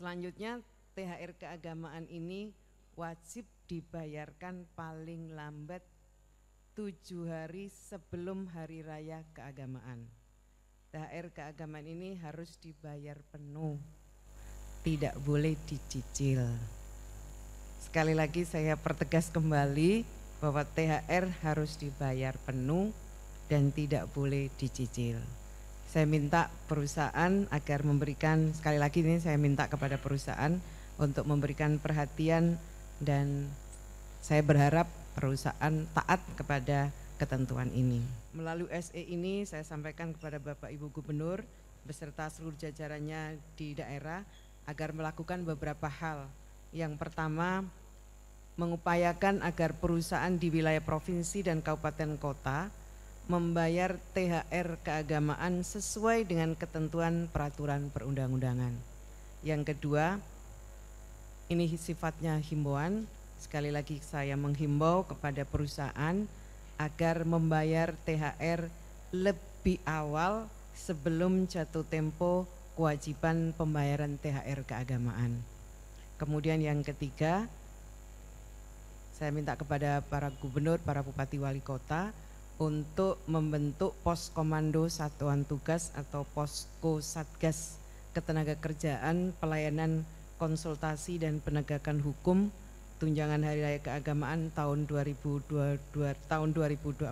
Selanjutnya THR keagamaan ini wajib dibayarkan paling lambat tujuh hari sebelum hari raya keagamaan. THR keagamaan ini harus dibayar penuh, tidak boleh dicicil. Sekali lagi saya pertegas kembali bahwa THR harus dibayar penuh dan tidak boleh dicicil saya minta perusahaan agar memberikan sekali lagi ini saya minta kepada perusahaan untuk memberikan perhatian dan saya berharap perusahaan taat kepada ketentuan ini. Melalui SE ini saya sampaikan kepada Bapak Ibu Gubernur beserta seluruh jajarannya di daerah agar melakukan beberapa hal. Yang pertama, mengupayakan agar perusahaan di wilayah provinsi dan kabupaten kota membayar THR keagamaan sesuai dengan ketentuan peraturan perundang-undangan. Yang kedua, ini sifatnya himbauan. Sekali lagi saya menghimbau kepada perusahaan agar membayar THR lebih awal sebelum jatuh tempo kewajiban pembayaran THR keagamaan. Kemudian yang ketiga, saya minta kepada para gubernur, para bupati wali kota untuk membentuk pos komando satuan tugas atau posko satgas ketenaga kerjaan, pelayanan konsultasi dan penegakan hukum tunjangan hari raya keagamaan tahun 2022 tahun 2024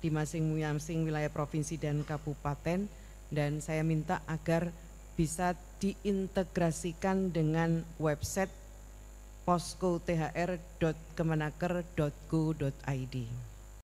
di masing-masing wilayah provinsi dan kabupaten dan saya minta agar bisa diintegrasikan dengan website posko thr.kemenaker.go.id.